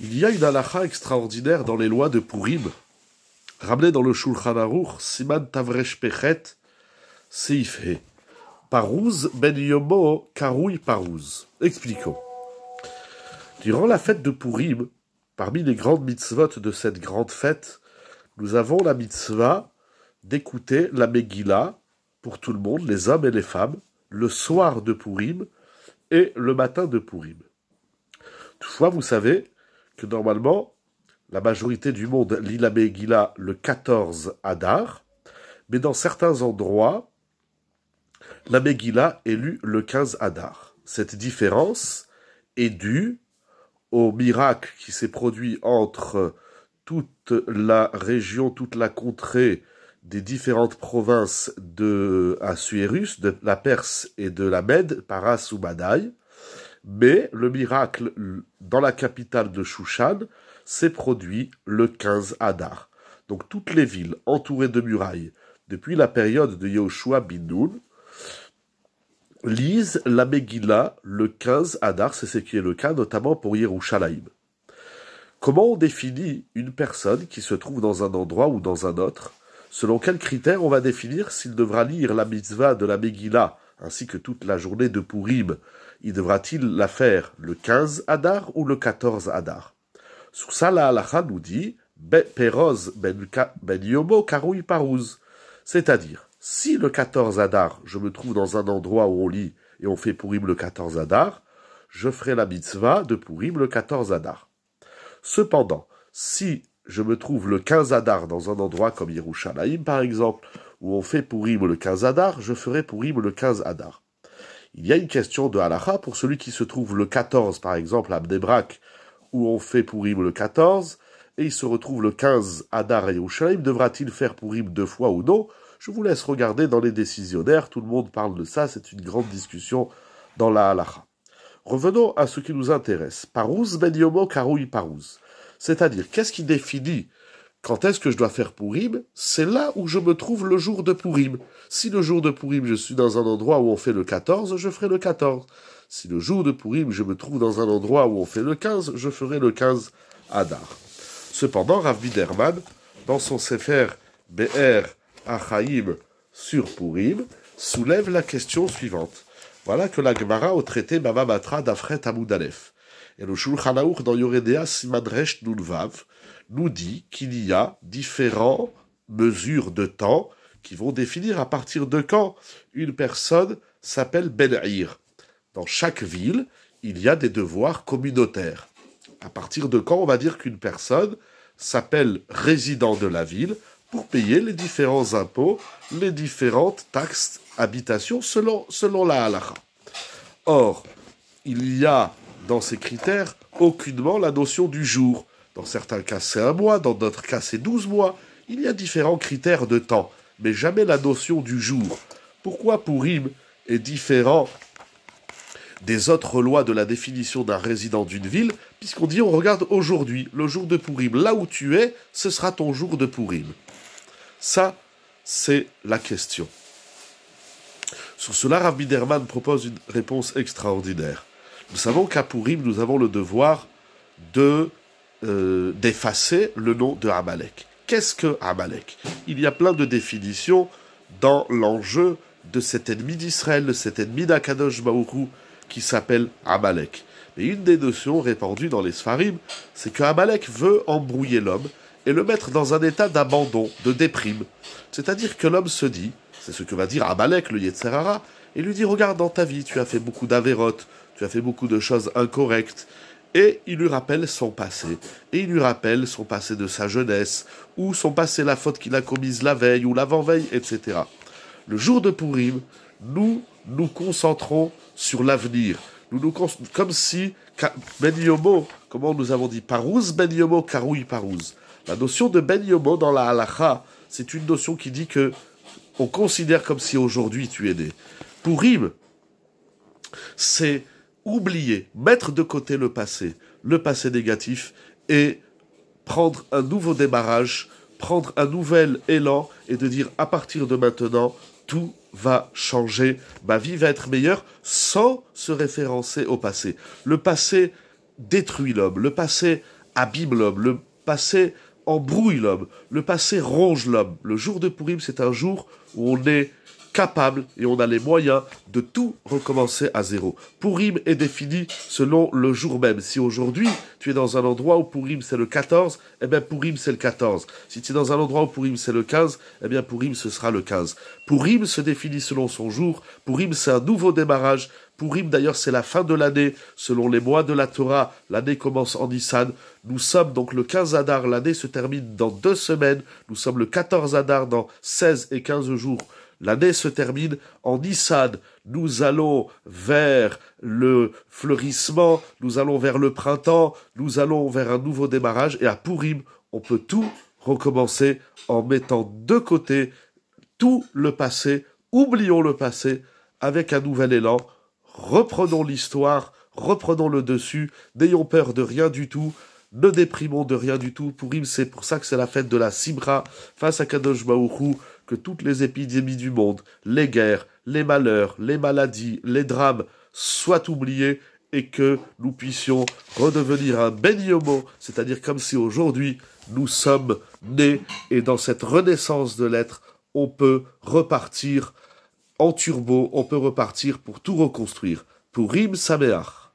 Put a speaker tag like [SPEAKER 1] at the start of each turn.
[SPEAKER 1] Il y a une halacha extraordinaire dans les lois de Purim, ramenée dans le Shulchan Aruch, Siman Tavresh Pechet, Seifhe. Parouz ben yomo karoui parouz. Expliquons. Durant la fête de Purim, parmi les grandes mitzvot de cette grande fête, nous avons la mitzvah d'écouter la Megillah pour tout le monde, les hommes et les femmes, le soir de Purim et le matin de Purim. Toutefois, vous savez, que normalement, la majorité du monde lit la Megillah le 14 Adar, mais dans certains endroits, la Megillah est lue le 15 Adar. Cette différence est due au miracle qui s'est produit entre toute la région, toute la contrée des différentes provinces de Assuérus, de la Perse et de la Mède, Paras ou Madaï. Mais le miracle dans la capitale de Shushan s'est produit le 15 Adar. Donc toutes les villes entourées de murailles depuis la période de Yehoshua Nun, lisent la Megillah le 15 Adar, c'est ce qui est le cas notamment pour Yerushalayim. Comment on définit une personne qui se trouve dans un endroit ou dans un autre Selon quels critères on va définir s'il devra lire la mitzvah de la Megillah ainsi que toute la journée de Pourim. Il devra-t-il la faire le 15 Adar ou le 14 Adar Sur ça, la nous dit Peroz ben, ben yomo C'est-à-dire, si le 14 Adar, je me trouve dans un endroit où on lit et on fait Pourim le 14 Adar, je ferai la mitzvah de Pourim le 14 Adar. Cependant, si je me trouve le 15 Adar dans un endroit comme Yerushalayim, par exemple, où on fait Pourim le 15 Adar, je ferai pour Pourim le 15 Adar. Il y a une question de halacha pour celui qui se trouve le 14, par exemple, à Abdebrak, où on fait Pourim le 14, et il se retrouve le 15 Adar et Yerushalayim, devra-t-il faire pour Pourim deux fois ou non Je vous laisse regarder dans les décisionnaires, tout le monde parle de ça, c'est une grande discussion dans la halacha. Revenons à ce qui nous intéresse. Parouz ben yomo karoui C'est-à-dire, qu'est-ce qui définit quand est-ce que je dois faire Pourim C'est là où je me trouve le jour de Pourim. Si le jour de Pourim, je suis dans un endroit où on fait le 14, je ferai le 14. Si le jour de Pourim, je me trouve dans un endroit où on fait le 15, je ferai le 15 Adar. Cependant, Rav Biderman, dans son Sefer BR Achaïm sur Pourim, soulève la question suivante. Voilà que la Gemara au traité Baba Batra d'Afret Amoudalef. Et le Shulchan dans Yoredea Simadresh Nulvav nous dit qu'il y a différentes mesures de temps qui vont définir à partir de quand une personne s'appelle Ben'ir. Dans chaque ville, il y a des devoirs communautaires. À partir de quand on va dire qu'une personne s'appelle résident de la ville pour payer les différents impôts, les différentes taxes habitation selon, la halakha. Or, il y a dans ces critères aucunement la notion du jour. Dans certains cas, c'est un mois, dans d'autres cas, c'est douze mois. Il y a différents critères de temps, mais jamais la notion du jour. Pourquoi Purim est différent des autres lois de la définition d'un résident d'une ville, puisqu'on dit on regarde aujourd'hui, le jour de Pourim, là où tu es, ce sera ton jour de Pourim. Ça, c'est la question. Sur cela, Rav Biderman propose une réponse extraordinaire. Nous savons qu'à Pourim, nous avons le devoir de euh, d'effacer le nom de Amalek. Qu'est-ce que Amalek Il y a plein de définitions dans l'enjeu de cet ennemi d'Israël, de cet ennemi d'Akadosh Baourou qui s'appelle Amalek. Mais une des notions répandues dans les Sfarim, c'est que Amalek veut embrouiller l'homme et le mettre dans un état d'abandon, de déprime. C'est-à-dire que l'homme se dit, c'est ce que va dire Amalek, le Yetzerara, et lui dit Regarde, dans ta vie, tu as fait beaucoup d'avérotes, tu as fait beaucoup de choses incorrectes, et il lui rappelle son passé. Et il lui rappelle son passé de sa jeunesse, ou son passé, la faute qu'il a commise la veille ou l'avant-veille, etc. Le jour de Pourim, nous nous concentrons sur l'avenir. Nous nous comme si Ben Yomo, comment nous avons dit, Parouz Ben Yomo, Karoui Parouz. La notion de Ben Yomo dans la halacha, c'est une notion qui dit que on considère comme si aujourd'hui tu es né. Pourim, c'est oublier, mettre de côté le passé, le passé négatif, et prendre un nouveau démarrage, prendre un nouvel élan et de dire à partir de maintenant, tout va changer, ma vie va être meilleure sans se référencer au passé. Le passé détruit l'homme, le passé abîme l'homme, le passé embrouille l'homme, le passé ronge l'homme. Le jour de Purim, c'est un jour où on est capable et on a les moyens de tout recommencer à zéro. Pourim est défini selon le jour même. Si aujourd'hui tu es dans un endroit où Pourim c'est le 14, eh bien Pourim c'est le 14. Si tu es dans un endroit où Pourim c'est le 15, eh bien Pourim ce sera le 15. Pourim se définit selon son jour. Pourim c'est un nouveau démarrage. Pourim d'ailleurs c'est la fin de l'année. Selon les mois de la Torah, l'année commence en Nissan. Nous sommes donc le 15 Adar. L'année se termine dans deux semaines. Nous sommes le 14 Adar dans 16 et 15 jours. L'année se termine en Nissan. Nous allons vers le fleurissement, nous allons vers le printemps, nous allons vers un nouveau démarrage. Et à Purim, on peut tout recommencer en mettant de côté tout le passé. Oublions le passé avec un nouvel élan. Reprenons l'histoire, reprenons le dessus, n'ayons peur de rien du tout ne déprimons de rien du tout. Purim, c'est pour ça que c'est la fête de la Sibra face à Kadosh que toutes les épidémies du monde, les guerres, les malheurs, les maladies, les drames soient oubliés et que nous puissions redevenir un beniomo, c'est-à-dire comme si aujourd'hui nous sommes nés et dans cette renaissance de l'être, on peut repartir en turbo, on peut repartir pour tout reconstruire. Pour Rim Sameach.